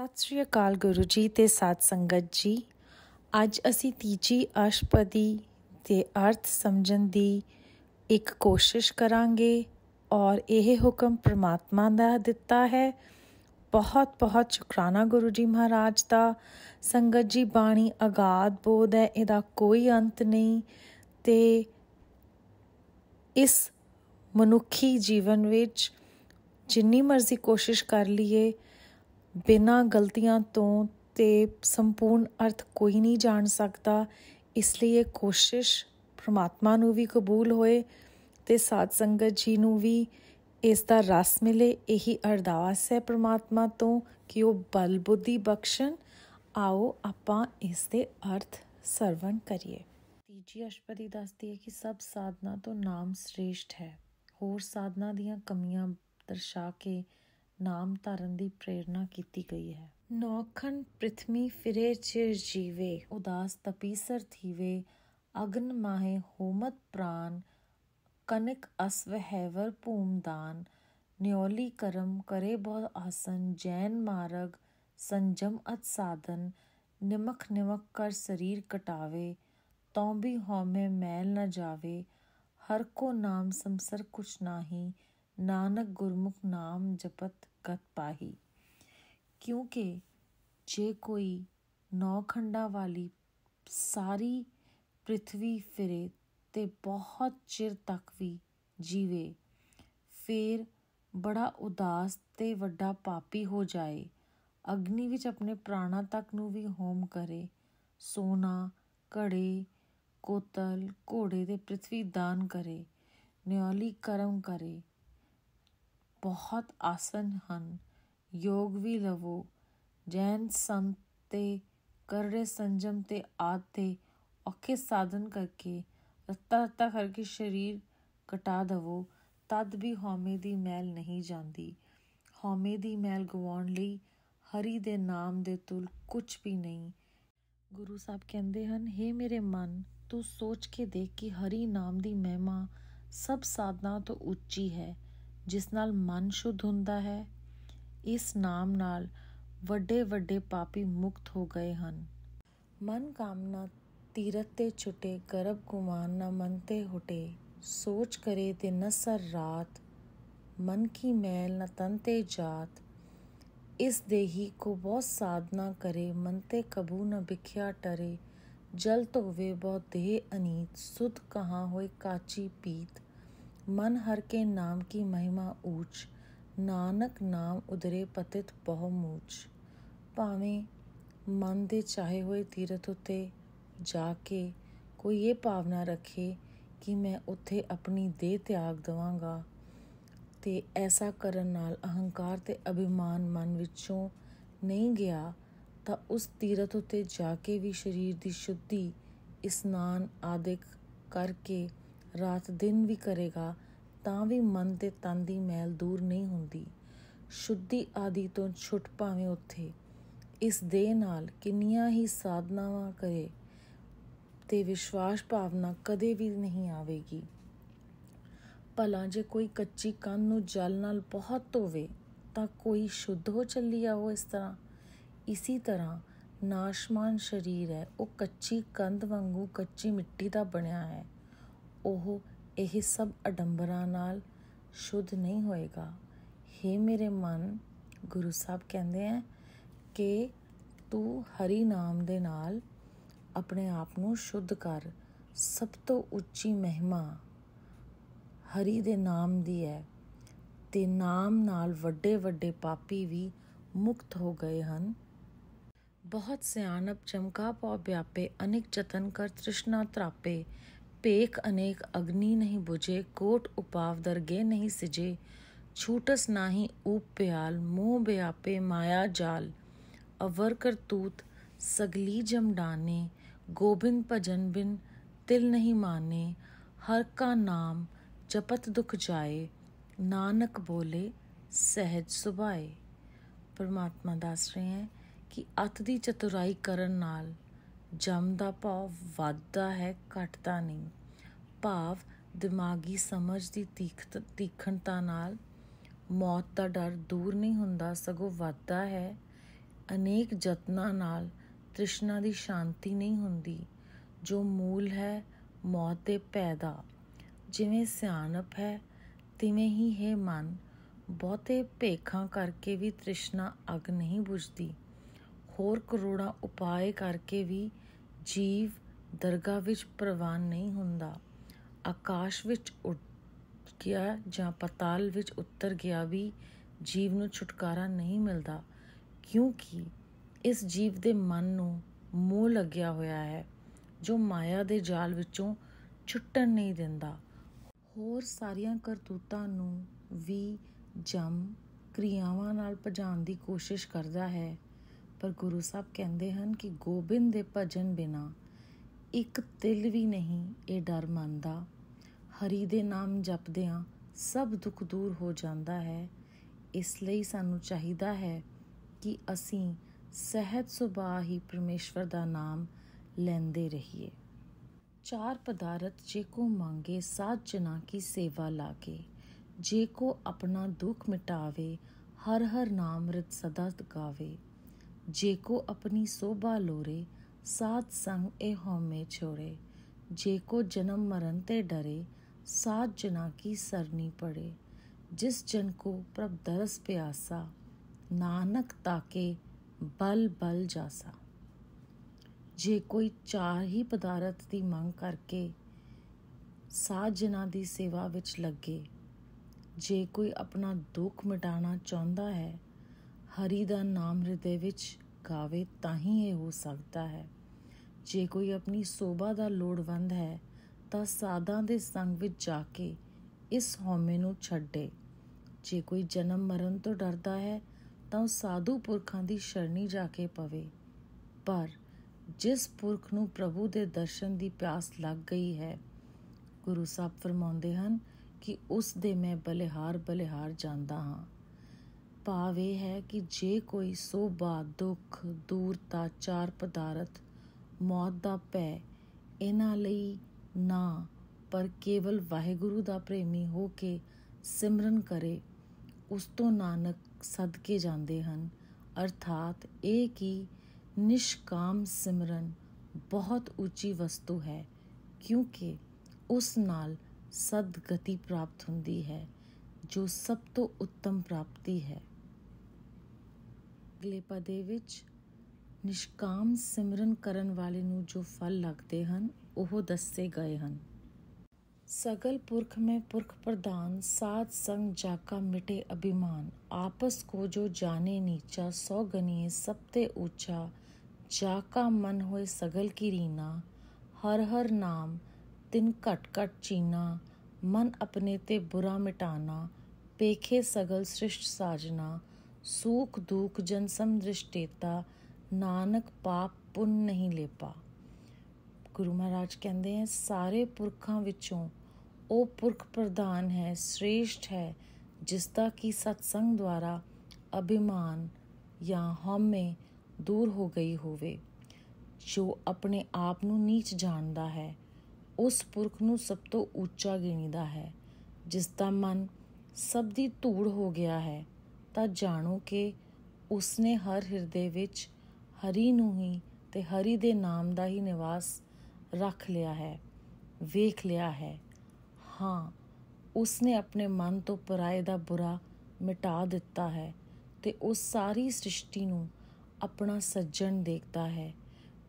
ਸਤਿ ਸ਼੍ਰੀ ਅਕਾਲ ਗੁਰੂ ਜੀ ਤੇ ਸਾਧ ਸੰਗਤ ਜੀ ਅੱਜ ਅਸੀਂ ਤੀਜੀ ਅਸ਼ਪਦੀ ਤੇ ਅਰਥ ਸਮਝਣ ਦੀ ਇੱਕ ਕੋਸ਼ਿਸ਼ ਕਰਾਂਗੇ ਔਰ ਇਹ ਹੁਕਮ ਪ੍ਰਮਾਤਮਾ ਦਾ ਦਿੱਤਾ ਹੈ ਬਹੁਤ ਬਹੁਤ ਸ਼ੁਕਰਾਨਾ ਗੁਰੂ ਜੀ ਮਹਾਰਾਜ ਦਾ ਸੰਗਤ ਜੀ ਬਾਣੀ ਅਗਾਧ ਬੋਧ ਹੈ ਇਹਦਾ ਕੋਈ ਅੰਤ ਨਹੀਂ ਤੇ ਇਸ ਮਨੁੱਖੀ ਜੀਵਨ ਵਿੱਚ ਜਿੰਨੀ ਮਰਜ਼ੀ ਕੋਸ਼ਿਸ਼ ਕਰ ਲਈਏ ਬਿਨਾਂ ਗਲਤੀਆਂ ਤੋਂ ਤੇ ਸੰਪੂਰਨ ਅਰਥ ਕੋਈ ਨਹੀਂ ਜਾਣ ਸਕਦਾ ਇਸ ਲਈ ਇਹ ਕੋਸ਼ਿਸ਼ ਪ੍ਰਮਾਤਮਾ ਨੂੰ ਵੀ ਕਬੂਲ ਹੋਏ ਤੇ ਸਾਧ ਸੰਗਤ ਜੀ ਨੂੰ ਵੀ ਇਸ ਦਾ ਰਸ ਮਿਲੇ ਇਹੀ ਅਰਦਾਸ ਹੈ ਪ੍ਰਮਾਤਮਾ ਤੋਂ ਕਿ ਉਹ ਬਲ ਬੁੱਧੀ ਬਖਸ਼ਣ ਆਓ ਆਪਾਂ ਇਸ ਦੇ ਅਰਥ ਸਰਵਣ ਕਰੀਏ ਤੀਜੀ ਅਸ਼ਪਦੀ ਦੱਸਦੀ ਹੈ ਕਿ ਸਭ ਸਾਧਨਾ ਤੋਂ ਨਾਮ ਸ੍ਰੇਸ਼ਟ ਹੈ ਹੋਰ ਸਾਧਨਾ ਦੀਆਂ ਕਮੀਆਂ ਦਰਸਾ ਕੇ नाम धारण की प्रेरणा की गई है नौखंड पृथ्वी फिरे चिर जीवे उदास ਤਪੀਸਰ थीवे अग्न माहे ਹੋਮਤ प्राण कनक अस्व हैवर भूमदान न्योली करम करे बहुत आसन जैन मार्ग संजम अत साधन निमख निमक कर शरीर कटावे तो भी होमे मैल न जावे हर को नाम समसर कुछ नाही नानक गुरमुख नाम जपत ਬਰਕਤ ਪਾਹੀ ਕਿਉਂਕਿ ਜੇ ਕੋਈ ਨੌ ਖੰਡਾ ਵਾਲੀ ਸਾਰੀ ਪ੍ਰithvi ਫਿਰੇ ਤੇ ਬਹੁਤ ਚਿਰ ਤੱਕ ਵੀ ਜੀਵੇ ਫੇਰ ਬੜਾ ਉਦਾਸ ਤੇ ਵੱਡਾ ਪਾਪੀ ਹੋ ਜਾਏ ਅਗਨੀ ਵਿੱਚ ਆਪਣੇ ਪ੍ਰਾਣਾ ਤੱਕ ਨੂੰ ਵੀ ਹੋਮ ਕਰੇ ਸੋਨਾ ਘੜੇ ਕੋਤਲ ਘੋੜੇ ਦੇ ਪ੍ਰithvi ਦਾਨ ਕਰੇ ਨਿਉਲੀ ਕਰਮ ਕਰੇ ਬਹੁਤ ਆਸਨ ਹਨ ਯੋਗ ਵੀ ਲਵੋ ਜੈਨ ਸਮ ਤੇ ਕਰੜੇ ਸੰਜਮ ਤੇ ਆਤੇ ਔਖੇ ਸਾਧਨ ਕਰਕੇ ਰੱਤਾ ਰੱਤਾ ਕਰਕੇ ਸਰੀਰ ਕਟਾ ਦਵੋ ਤਦ ਵੀ ਹਉਮੈ ਦੀ ਮੈਲ ਨਹੀਂ ਜਾਂਦੀ ਹਉਮੈ ਦੀ ਮੈਲ ਗਵਾਉਣ ਲਈ ਹਰੀ ਦੇ ਨਾਮ ਦੇ ਤੁਲ ਕੁਝ ਵੀ ਨਹੀਂ ਗੁਰੂ ਸਾਹਿਬ ਕਹਿੰਦੇ ਹਨ हे ਮੇਰੇ ਮਨ ਤੂੰ ਸੋਚ ਕੇ ਦੇਖ ਕਿ ਹਰੀ ਨਾਮ ਦੀ ਮਹਿਮਾ ਸਭ ਸਾਧਨਾ ਤੋਂ ਉੱਚੀ ਹੈ ਜਿਸ ਨਾਲ ਮਨ ਸ਼ੁੱਧ ਹੁੰਦਾ ਹੈ ਇਸ ਨਾਮ ਨਾਲ ਵੱਡੇ ਵੱਡੇ ਪਾਪੀ ਮੁਕਤ ਹੋ ਗਏ ਹਨ ਮਨ ਕਾਮਨਾ ਤੀਰਤ ਤੇ ਛੁਟੇ ਗਰਭ ਗੁਮਾਨ ਨਾ ਮੰਤੇ ਹੁਟੇ सोच करे ते न सर रात मन की मैल न तनते जात इस देही को बहुत साधना करे मनते कबू न बिख्या टरे जल तो वे बहुत देह अनीत सुध कहाँ होए काची पीत ਮਨ ਹਰ ਕੇ ਨਾਮ ਕੀ ਮਹਿਮਾ ਊਚ ਨਾਨਕ ਨਾਮ ਉਦਰੇ ਪਤਿਤ ਬਹੁ ਮੂਚ ਭਾਵੇਂ ਮਨ ਦੇ ਚਾਹੇ ਹੋਏ ਤੀਰਥ ਉਤੇ ਜਾ ਕੇ ਕੋਈ ਇਹ ਭਾਵਨਾ ਰੱਖੇ ਕਿ ਮੈਂ ਉੱਥੇ ਆਪਣੀ ਦੇਹ ਤਿਆਗ ਦਵਾਂਗਾ ਤੇ ਐਸਾ ਕਰਨ ਨਾਲ ਅਹੰਕਾਰ ਤੇ ਅਭਿਮਾਨ ਮਨ ਵਿੱਚੋਂ ਨਹੀਂ ਗਿਆ ਤਾਂ ਉਸ ਤੀਰਥ ਉਤੇ ਜਾ ਕੇ ਵੀ ਸਰੀਰ ਦੀ ਸ਼ੁੱਧੀ ਇਸਨਾਨ ਆਦਿਕ ਕਰਕੇ ਰਾਤ ਦਿਨ ਵੀ ਕਰੇਗਾ ਤਾਂ ਵੀ ਮਨ ਤੇ ਤਨ ਦੀ ਮੈਲ ਦੂਰ ਨਹੀਂ ਹੁੰਦੀ ਸ਼ੁੱద్ధి ਆਦਿ ਤੋਂ ਛੁੱਟ ਭਾਵੇਂ ਉੱਥੇ ਇਸ ਦੇ ਨਾਲ ਕਿੰਨੀਆਂ ਹੀ ਸਾਧਨਾਵਾਂ ਕਰੇ ਤੇ ਵਿਸ਼ਵਾਸ ਭਾਵਨਾ ਕਦੇ ਵੀ ਨਹੀਂ ਆਵੇਗੀ ਭਲਾ ਜੇ ਕੋਈ ਕੱਚੀ ਕੰਨ ਨੂੰ ਜਲ ਨਾਲ ਬਹੁਤ ਧੋਵੇ ਤਾਂ ਕੋਈ ਸ਼ੁੱਧ ਹੋ ਚੱਲੀ ਆ ਉਹ ਇਸ ਤਰ੍ਹਾਂ ਇਸੇ ਤਰ੍ਹਾਂ ਨਾਸ਼ਮਾਨ ਸਰੀਰ ਹੈ ਉਹ ਕੱਚੀ ਕੰਧ ਵਾਂਗੂ ਕੱਚੀ ਮਿੱਟੀ ਦਾ ਬਣਿਆ ਹੈ ਉਹ ਇਹ ਸਭ ਅਡੰਬਰਾਂ ਨਾਲ ਸ਼ੁੱਧ ਨਹੀਂ ਹੋਏਗਾ हे ਮੇਰੇ ਮਨ ਗੁਰੂ ਸਾਹਿਬ ਕਹਿੰਦੇ ਆ ਕਿ ਤੂੰ ਹਰੀ ਨਾਮ ਦੇ ਨਾਲ ਆਪਣੇ ਆਪ ਨੂੰ ਸ਼ੁੱਧ ਕਰ ਸਭ ਤੋਂ ਉੱਚੀ ਮਹਿਮਾ ਹਰੀ ਦੇ ਨਾਮ ਦੀ ਹੈ ਤੇ ਨਾਮ ਨਾਲ ਵੱਡੇ ਵੱਡੇ ਪਾਪੀ ਵੀ ਮੁਕਤ ਹੋ ਗਏ ਹਨ ਬਹੁਤ ਸਿਆਣਪ ਚਮਕਾ ਪਉ ਵਿਆਪੇ ਅਨੇਕ ਚਤਨ ਕਰ ਤ੍ਰਿਸ਼ਨਾ ਤਰਾਪੇ पेक अनेक अग्नि नहीं बुझे कोट उपाव दरगे नहीं सिजे छूटस नाही ऊप प्याल मोह ब्यापे माया जाल अवर करतूत सगली जम डाने गोबिंद भजन बिन तिल नहीं माने हर का नाम जपत दुख जाए नानक बोले सहज सुभाए परमात्मा दस रहे हैं कि अत की चतुराई करन नाल ਜਮ ਦਾ ਭਾਵ ਵੱਧਦਾ ਹੈ ਘਟਦਾ ਨਹੀਂ ਭਾਵ ਦਿਮਾਗੀ ਸਮਝ ਦੀ ਤੀਖਤ ਤੀਖਣਤਾ ਨਾਲ ਮੌਤ ਦਾ ਡਰ ਦੂਰ ਨਹੀਂ ਹੁੰਦਾ ਸਗੋਂ ਵੱਧਦਾ ਹੈ ਅਨੇਕ ਯਤਨਾਂ ਨਾਲ ਤ੍ਰਿਸ਼ਨਾ ਦੀ ਸ਼ਾਂਤੀ ਨਹੀਂ ਹੁੰਦੀ ਜੋ ਮੂਲ ਹੈ ਮੌਤ ਦੇ ਪੈਦਾ ਜਿਵੇਂ ਸਿਆਣਪ ਹੈ ਤਿਵੇਂ ਹੀ ਹੈ ਮਨ ਬਹੁਤੇ ਭੇਖਾਂ ਕਰਕੇ ਵੀ ਤ੍ਰਿਸ਼ਨਾ ਅਗ ਨਹੀਂ ਬੁਝਦੀ ਹੋਰ ਕਰੋੜਾਂ ਉਪਾਏ ਕਰਕੇ ਵੀ ਜੀਵ ਦਰਗਾਹ ਵਿੱਚ ਪ੍ਰਵਾਨ ਨਹੀਂ ਹੁੰਦਾ ਆਕਾਸ਼ ਵਿੱਚ ਉੱਡ ਗਿਆ ਜਾਂ ਪਤਾਲ ਵਿੱਚ ਉਤਰ ਗਿਆ ਵੀ ਜੀਵ ਨੂੰ ਛੁਟਕਾਰਾ ਨਹੀਂ ਮਿਲਦਾ ਕਿਉਂਕਿ ਇਸ ਜੀਵ ਦੇ ਮਨ ਨੂੰ ਮੋਹ ਲੱਗਿਆ ਹੋਇਆ ਹੈ ਜੋ ਮਾਇਆ ਦੇ ਜਾਲ ਵਿੱਚੋਂ ਛੁੱਟਣ ਨਹੀਂ ਦਿੰਦਾ ਹੋਰ ਸਾਰੀਆਂ ਕਰਤੂਤਾਂ ਨੂੰ ਵੀ ਜਮ ਕਿਰਿਆਵਾਂ ਨਾਲ ਭਜਾਉਣ ਦੀ ਕੋਸ਼ਿਸ਼ ਕਰਦਾ ਹੈ ਪਰ ਗੁਰੂ ਸਾਹਿਬ ਕਹਿੰਦੇ ਹਨ ਕਿ ਗੋਬਿੰਦ ਦੇ ਭਜਨ ਬਿਨਾ ਇੱਕ ਤਿਲ ਵੀ ਨਹੀਂ ਇਹ ਡਰ ਮੰਨਦਾ ਹਰੀ ਦੇ ਨਾਮ ਜਪਦਿਆਂ ਸਭ ਦੁੱਖ ਦੂਰ ਹੋ ਜਾਂਦਾ ਹੈ ਇਸ ਲਈ ਸਾਨੂੰ ਚਾਹੀਦਾ ਹੈ ਕਿ ਅਸੀਂ ਸਹਿਜ ਸੁਭਾਅ ਹੀ ਪਰਮੇਸ਼ਵਰ ਦਾ ਨਾਮ ਲੈਂਦੇ ਰਹੀਏ ਚਾਰ ਪਦਾਰਤ ਜੇ ਕੋ ਮੰਗੇ ਸਾਧ ਜਨਾ ਕੀ ਸੇਵਾ ਲਾਗੇ ਜੇ ਕੋ ਆਪਣਾ ਦੁੱਖ ਮਿਟਾਵੇ ਹਰ ਹਰ ਨਾਮ ਰਤ ਸਦਾ ਗਾਵੇ ਜੇ ਕੋ ਆਪਣੀ ਸੋਭਾ ਲੋਰੇ ਸਾਥ ਸੰਗ ਇਹ ਹਉਮੈ ਛੋੜੇ ਜੇ ਕੋ ਜਨਮ ਮਰਨ ਤੇ ਡਰੇ ਸਾਥ ਜਨਾ ਕੀ ਸਰਨੀ ਪੜੇ ਜਿਸ ਜਨ ਕੋ ਪ੍ਰਭ ਦਰਸ ਪਿਆਸਾ ਨਾਨਕ ਤਾਕੇ ਬਲ ਬਲ ਜਾਸਾ ਜੇ ਕੋਈ ਚਾਰ ਹੀ ਪਦਾਰਤ ਦੀ ਮੰਗ ਕਰਕੇ ਸਾਧ ਜਨਾ ਦੀ ਸੇਵਾ ਵਿੱਚ ਲੱਗੇ ਜੇ ਕੋਈ ਆਪਣਾ ਦੁੱਖ ਮਿਟਾਉਣਾ ਚਾਹੁੰਦਾ ਹੈ ਹਰੀ ਦਾ ਨਾਮ ਹਿਰਦੇ ਵਿੱਚ ਗਾਵੇ ਤਾਂ ਹੀ ਇਹ ਹੋ ਸਕਦਾ ਹੈ ਜੇ ਕੋਈ ਆਪਣੀ ਸੋਭਾ ਦਾ ਲੋੜਵੰਦ ਹੈ ਤਾਂ ਸਾਧਾਂ ਦੇ ਸੰਗ ਵਿੱਚ ਜਾ ਕੇ ਇਸ ਹਉਮੈ ਨੂੰ ਛੱਡੇ ਜੇ ਕੋਈ ਜਨਮ ਮਰਨ ਤੋਂ ਡਰਦਾ ਹੈ ਤਾਂ ਉਹ ਸਾਧੂ ਪੁਰਖਾਂ ਦੀ ਸ਼ਰਣੀ ਜਾ ਕੇ ਪਵੇ ਪਰ ਜਿਸ ਪੁਰਖ ਨੂੰ ਪ੍ਰਭੂ ਦੇ ਦਰਸ਼ਨ ਦੀ ਪਿਆਸ ਲੱਗ ਗਈ ਹੈ ਗੁਰੂ ਸਾਹਿਬ ਫਰਮਾਉਂਦੇ ਹਨ ਕਿ ਉਸ ਦੇ ਮੈਂ ਬਲਿਹਾਰ ਬਲਿਹਾਰ ਜਾਂਦਾ ਹਾਂ ਭਾਵ ਇਹ ਹੈ ਕਿ ਜੇ ਕੋਈ ਸੋਭਾ ਦੁੱਖ ਦੂਰਤਾ ਚਾਰ ਪਦਾਰਥ ਮੌਤ ਦਾ ਭੈ ਇਹਨਾਂ ਲਈ ਨਾ ਪਰ ਕੇਵਲ ਵਾਹਿਗੁਰੂ ਦਾ ਪ੍ਰੇਮੀ ਹੋ ਕੇ ਸਿਮਰਨ ਕਰੇ ਉਸ ਤੋਂ ਨਾਨਕ ਸਦਕੇ ਜਾਂਦੇ ਹਨ ਅਰਥਾਤ ਇਹ ਕਿ ਨਿਸ਼ਕਾਮ ਸਿਮਰਨ ਬਹੁਤ ਉੱਚੀ ਵਸਤੂ ਹੈ ਕਿਉਂਕਿ ਉਸ ਨਾਲ ਸਦਗਤੀ ਪ੍ਰਾਪਤ ਹੁੰਦੀ ਹੈ ਜੋ ਸਭ ਤੋਂ ਉੱਤਮ ਪ੍ਰਾਪਤੀ ਹੈ ਅਗਲੇ ਪਦੇ ਵਿੱਚ ਨਿਸ਼ਕਾਮ ਸਿਮਰਨ ਕਰਨ ਵਾਲੇ ਨੂੰ ਜੋ ਫਲ ਲੱਗਦੇ ਹਨ ਉਹ ਦੱਸੇ ਗਏ ਹਨ ਸਗਲ ਪੁਰਖ ਮੈਂ ਪੁਰਖ ਪ੍ਰਦਾਨ ਸਾਧ ਸੰਗ ਜਾ ਕਾ ਮਿਟੇ ਅਭਿਮਾਨ ਆਪਸ ਕੋ ਜੋ ਜਾਣੇ ਨੀਚਾ ਸੋ ਗਨੀਏ ਸਭ ਤੇ ਉੱਚਾ ਜਾ ਕਾ ਮਨ ਹੋਏ ਸਗਲ ਕੀ ਰੀਨਾ ਹਰ ਹਰ ਨਾਮ ਤਿਨ ਘਟ ਘਟ ਚੀਨਾ ਮਨ ਆਪਣੇ ਤੇ ਬੁਰਾ ਮਿਟਾਨਾ ਪੇਖੇ ਸਗਲ ਸ੍ਰਿਸ਼ਟ ਸਾਜਨਾ ਸੂਖ ਦੁਖ ਜਨ ਸਮ ਦ੍ਰਿਸ਼ਟੇਤਾ ਨਾਨਕ ਪਾਪ ਪੁੰਨ ਨਹੀਂ ਲੇਪਾ ਗੁਰੂ ਮਹਾਰਾਜ ਕਹਿੰਦੇ ਆ ਸਾਰੇ ਪੁਰਖਾਂ ਵਿੱਚੋਂ ਉਹ ਪੁਰਖ ਪ੍ਰਧਾਨ ਹੈ ਸ੍ਰੇਸ਼ਟ ਹੈ ਜਿਸ ਦਾ ਕੀ ਸਤਸੰਗ ਦੁਆਰਾ ਅਭਿਮਾਨ ਜਾਂ ਹਉਮੈ ਦੂਰ ਹੋ ਗਈ ਹੋਵੇ ਜੋ ਆਪਣੇ ਆਪ ਨੂੰ ਨੀਚ ਜਾਣਦਾ ਹੈ ਉਸ ਪੁਰਖ ਨੂੰ ਸਭ ਤੋਂ ਉੱਚਾ ਗਿਣੀਦਾ ਹੈ ਜਿਸ ਦਾ ਮਨ ਸਭ ਦੀ ਧੂੜ ਹੋ ਗਿਆ ਹੈ ਤਾਂ ਜਾਣੋ ਕਿ ਉਸਨੇ ਹਰ ਹਿਰਦੇ ਵਿੱਚ ਹਰੀ ਨੂੰ ਹੀ ਤੇ ਹਰੀ ਦੇ ਨਾਮ ਦਾ ਹੀ ਨਿਵਾਸ ਰੱਖ ਲਿਆ ਹੈ ਵੇਖ ਲਿਆ ਹੈ ਹਾਂ ਉਸਨੇ ਆਪਣੇ ਮਨ ਤੋਂ ਪਰਾਇ ਦਾ ਬੁਰਾ ਮਿਟਾ ਦਿੱਤਾ ਹੈ ਤੇ ਉਸ ਸਾਰੀ ਸ੍ਰਿਸ਼ਟੀ ਨੂੰ ਆਪਣਾ ਸੱਜਣ ਦੇਖਦਾ ਹੈ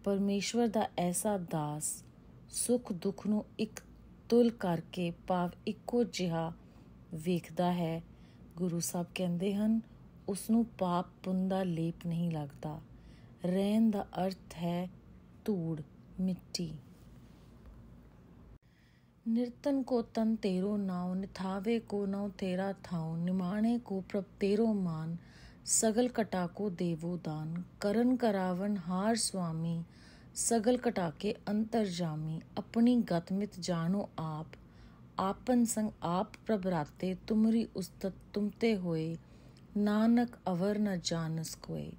ਪਰਮੇਸ਼ਵਰ ਦਾ ਐਸਾ ਦਾਸ ਸੁਖ ਦੁੱਖ ਨੂੰ ਇੱਕ ਤੁਲ ਕਰਕੇ ਭਾਵ ਇੱਕੋ ਜਿਹਾ ਵੇਖਦਾ ਹੈ गुरु साहब ਕਹਿੰਦੇ ਹਨ ਉਸ ਨੂੰ ਪਾਪ लेप नहीं लगता ਨਹੀਂ ਲੱਗਦਾ ਰਹਿਣ ਦਾ ਅਰਥ ਹੈ ਧੂੜ को तन तेरो नाव निथावे को नौ तेरा थाव निमाणे को प्रभ तेरो मान सगल कटा को देवो दान करण करावन हार स्वामी सगल कटाके अंतर जामी अपनी गतमित जानो आप ਆਪਨ ਸੰਗ ਆਪ ਪ੍ਰਭਰਾਤੇ ਤੁਮਰੀ ਉਸਤਤ ਤੁਮਤੇ ਹੋਏ ਨਾਨਕ ਅਵਰ ਨ ਜਾਣਸ ਕੋਏ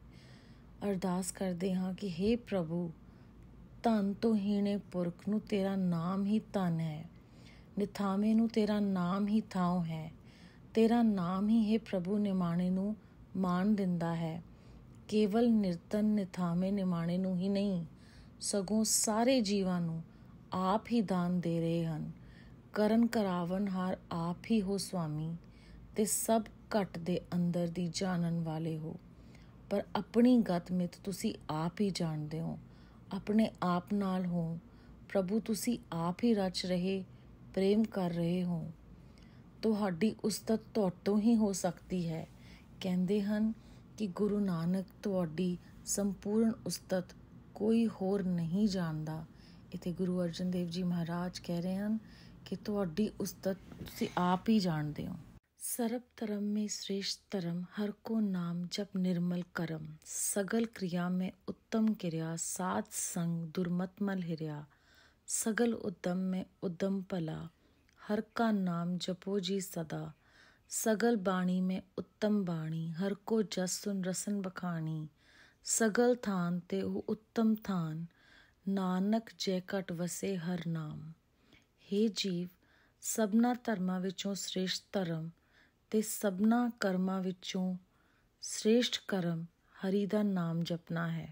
ਅਰਦਾਸ ਕਰਦੇ ਹਾਂ ਕਿ हे ਪ੍ਰਭੂ ਤਨ ਤੋਂ ਹੀਣੇ ਪੁਰਖ ਨੂੰ ਤੇਰਾ ਨਾਮ ਹੀ ਧਨ ਹੈ ਨਿਥਾਵੇਂ ਨੂੰ ਤੇਰਾ ਨਾਮ ਹੀ ਥਾਉ ਹੈ ਤੇਰਾ ਨਾਮ ਹੀ हे ਪ੍ਰਭੂ ਨਿਮਾਣੇ ਨੂੰ ਮਾਣ ਦਿੰਦਾ ਹੈ ਕੇਵਲ ਨਿਰਤਨ ਨਿਥਾਵੇਂ ਨਿਮਾਣੇ ਨੂੰ ਹੀ ਨਹੀਂ ਸਗੋਂ ਸਾਰੇ ਜੀਵਾਂ ਨੂੰ ਆਪ ਹੀ ਦਾਨ ਦੇ ਰਹੇ ਹਨ ਕਰਨ ਕਰਾਵਨ ਹਰ ਆਪ ਹੀ ਹੋ ਸੁਆਮੀ ਤੇ ਸਭ ਘਟ ਦੇ ਅੰਦਰ ਦੀ ਜਾਣਨ ਵਾਲੇ ਹੋ ਪਰ ਆਪਣੀ ਗਤ ਮਿਤ ਤੁਸੀਂ ਆਪ ਹੀ ਜਾਣਦੇ ਹੋ ਆਪਣੇ ਆਪ ਨਾਲ ਹੋ ਪ੍ਰਭੂ ਤੁਸੀਂ ਆਪ ਹੀ ਰਚ ਰਹੇ ਪ੍ਰੇਮ ਕਰ ਰਹੇ ਹੋ ਤੁਹਾਡੀ ਉਸਤਤ ਤੋਂ ਹੀ ਹੋ ਸਕਦੀ ਹੈ ਕਹਿੰਦੇ ਹਨ ਕਿ ਗੁਰੂ ਨਾਨਕ ਤੁਹਾਡੀ ਸੰਪੂਰਨ ਉਸਤਤ ਕੋਈ ਹੋਰ ਨਹੀਂ ਜਾਣਦਾ ਇਥੇ ਗੁਰੂ ਅਰਜਨ ਦੇਵ ਜੀ ਮਹਾਰਾਜ ਕਹਿ ਰਹੇ ਹਨ ਕਿ ਤੁਹਾਡੀ ਉਸਤਤ ਤੁਸੀਂ ਆਪ ਹੀ ਜਾਣਦੇ ਹੋ ਸਰਬ ਧर्म में श्रेष्ठ धर्म हर को नाम जप निर्मल कर्म सगल क्रिया में उत्तम क्रिया सात संग दुर्मतमल हिरया सगल उद्यम में उद्यम भला हर का नाम जपो जी सदा सगल बाणी में उत्तम बाणी हर को जस सुन रसन बखाणी सगल थान ते उत्तम थान नानक जय कट वसे हर नाम हे ਜੀਵ ਸਭਨਾ ਧਰਮਾਂ ਵਿੱਚੋਂ ਸ੍ਰੇਸ਼ਟ ਧਰਮ ਤੇ ਸਭਨਾ ਕਰਮਾਂ ਵਿੱਚੋਂ ਸ੍ਰੇਸ਼ਟ ਕਰਮ ਹਰੀ ਦਾ ਨਾਮ ਜਪਣਾ ਹੈ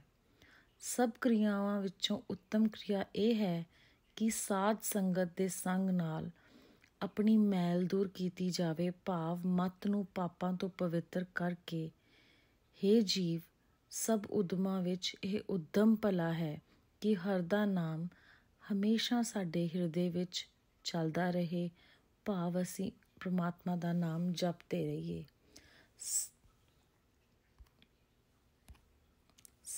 ਸਭ ਕਿਰਿਆਵਾਂ ਵਿੱਚੋਂ ਉੱਤਮ ਕਿਰਿਆ ਇਹ ਹੈ ਕਿ ਸਾਧ ਸੰਗਤ ਦੇ ਸੰਗ ਨਾਲ ਆਪਣੀ ਮੈਲ ਦੂਰ ਕੀਤੀ ਜਾਵੇ ਭਾਵ ਮਤ ਨੂੰ ਪਾਪਾਂ ਤੋਂ ਪਵਿੱਤਰ ਕਰਕੇ हे ਜੀਵ ਸਭ ਉਦਮਾਂ ਵਿੱਚ ਇਹ ਉਦਮ ਭਲਾ ਹੈ ਕਿ ਹਰ ਦਾ ਨਾਮ ਹਮੇਸ਼ਾ ਸਾਡੇ ਹਿਰਦੇ ਵਿੱਚ ਚੱਲਦਾ ਰਹੇ ਭਾਵ ਅਸੀਂ ਪ੍ਰਮਾਤਮਾ ਦਾ ਨਾਮ ਜਪਦੇ ਰਹੀਏ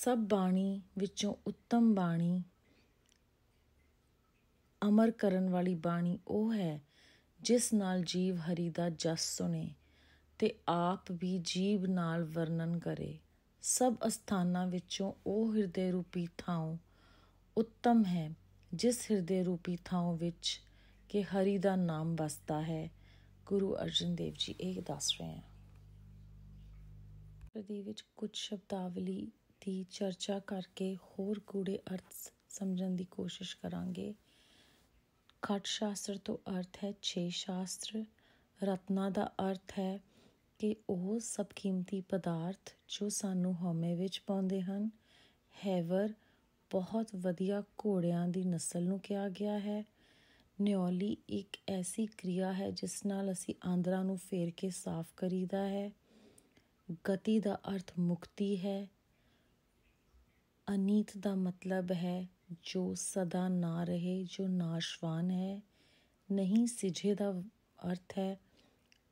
ਸਭ ਬਾਣੀ ਵਿੱਚੋਂ ਉੱਤਮ ਬਾਣੀ ਅਮਰ ਕਰਨ ਵਾਲੀ ਬਾਣੀ ਉਹ ਹੈ ਜਿਸ ਨਾਲ ਜੀਵ ਹਰੀ ਦਾ ਜਸ ਸੁਨੇ ਤੇ ਆਪ ਵੀ ਜੀਵ ਨਾਲ ਵਰਣਨ ਕਰੇ ਸਭ ਅਸਥਾਨਾਂ ਵਿੱਚੋਂ ਉਹ ਹਿਰਦੇ ਰੂਪੀ ਥਾਂ ਉੱਤਮ ਹੈ ਜਿਸ ਹਿਰਦੇ ਰੂਪੀ ਥਾਂ ਵਿੱਚ ਕਿ ਹਰੀ ਦਾ ਨਾਮ ਵਸਦਾ ਹੈ ਗੁਰੂ ਅਰਜਨ ਦੇਵ ਜੀ ਇਹ ਦੱਸ ਰਹੇ ਹਨ ਪ੍ਰਦੀ ਵਿੱਚ ਕੁਝ ਸ਼ਬਦਾਵਲੀ ਦੀ ਚਰਚਾ ਕਰਕੇ ਹੋਰ ਗੂੜੇ ਅਰਥ ਸਮਝਣ ਦੀ ਕੋਸ਼ਿਸ਼ ਕਰਾਂਗੇ ਖਟ ਸ਼ਾਸਤਰ ਤੋਂ ਅਰਥ ਹੈ ਛੇ ਸ਼ਾਸਤਰ ਰਤਨਾ ਦਾ ਅਰਥ ਹੈ ਕਿ ਉਹ ਸਭ ਕੀਮਤੀ ਪਦਾਰਥ ਜੋ ਸਾਨੂੰ ਹਉਮੈ ਵਿੱਚ ਪਾਉਂਦੇ ਹਨ ਹੈਵਰ ਬਹੁਤ ਵਧੀਆ ਘੋੜਿਆਂ ਦੀ ਨਸਲ ਨੂੰ ਕਿਹਾ ਗਿਆ ਹੈ ਨਿਓਲੀ ਇੱਕ ਐਸੀ ਕਿਰਿਆ ਹੈ ਜਿਸ ਨਾਲ ਅਸੀਂ ਆਂਦਰਾਂ ਨੂੰ ਫੇਰ ਕੇ ਸਾਫ਼ ਕਰੀਦਾ ਹੈ ਗਤੀ ਦਾ ਅਰਥ ਮੁਕਤੀ ਹੈ ਅਨੀਤ ਦਾ ਮਤਲਬ ਹੈ ਜੋ ਸਦਾ ਨਾ ਰਹੇ ਜੋ ਨਾਸ਼ਵਾਨ ਹੈ ਨਹੀਂ ਸਿਝੇ ਦਾ ਅਰਥ ਹੈ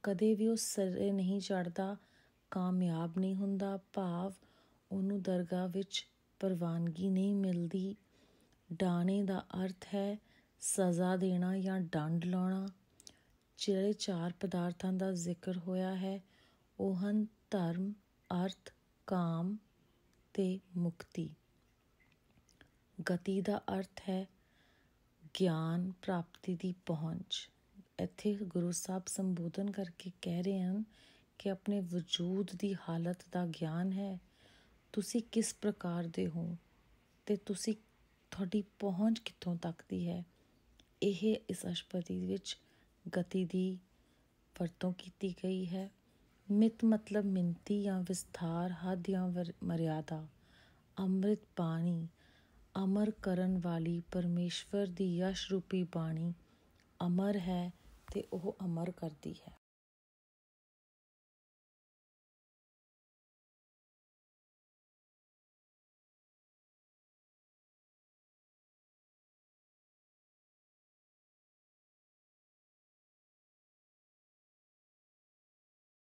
ਕਦੇ ਵੀ ਉਹ ਸਰੇ ਨਹੀਂ ਚੜਦਾ ਕਾਮਯਾਬ ਨਹੀਂ ਹੁੰਦਾ ਭਾਵ ਉਹਨੂੰ ਦਰਗਾਹ ਵਿੱਚ ਪ੍ਰਵਾਨਗੀ ਨਹੀਂ ਮਿਲਦੀ ਡਾਣੇ ਦਾ ਅਰਥ ਹੈ ਸਜ਼ਾ ਦੇਣਾ ਜਾਂ ਡੰਡ ਲਾਉਣਾ ਜਿਹੜੇ ਚਾਰ ਪਦਾਰਥਾਂ ਦਾ ਜ਼ਿਕਰ ਹੋਇਆ ਹੈ ਉਹ ਹਨ ਧਰਮ ਅਰਥ ਕਾਮ ਤੇ ਮੁਕਤੀ ਗਤੀ ਦਾ ਅਰਥ ਹੈ ਗਿਆਨ ਪ੍ਰਾਪਤੀ ਦੀ ਪਹੁੰਚ ਇੱਥੇ ਗੁਰੂ ਸਾਹਿਬ ਸੰਬੋਧਨ ਕਰਕੇ ਕਹਿ ਰਹੇ ਹਨ ਕਿ ਆਪਣੇ ਵਜੂਦ ਦੀ ਹਾਲਤ ਦਾ ਗਿਆਨ ਹੈ ਤੁਸੀਂ ਕਿਸ ਪ੍ਰਕਾਰ ਦੇ ਹੋ ਤੇ ਤੁਸੀਂ ਤੁਹਾਡੀ ਪਹੁੰਚ ਕਿੱਥੋਂ ਤੱਕ ਦੀ ਹੈ ਇਹ ਇਸ ਅਸ਼ਪਤੀ ਵਿੱਚ ਗਤੀ ਦੀ ਵਰਤੋਂ ਕੀਤੀ ਗਈ ਹੈ ਮਿਤ ਮਤਲਬ ਮਿੰਤੀ ਜਾਂ ਵਿਸਥਾਰ ਹੱਦ ਜਾਂ ਮਰਿਆਦਾ ਅੰਮ੍ਰਿਤ ਪਾਣੀ ਅਮਰ ਕਰਨ ਵਾਲੀ ਪਰਮੇਸ਼ਵਰ ਦੀ ਯਸ਼ ਰੂਪੀ ਬਾਣੀ ਅਮਰ ਹੈ ਤੇ ਉਹ ਅਮਰ ਕਰਦੀ ਹੈ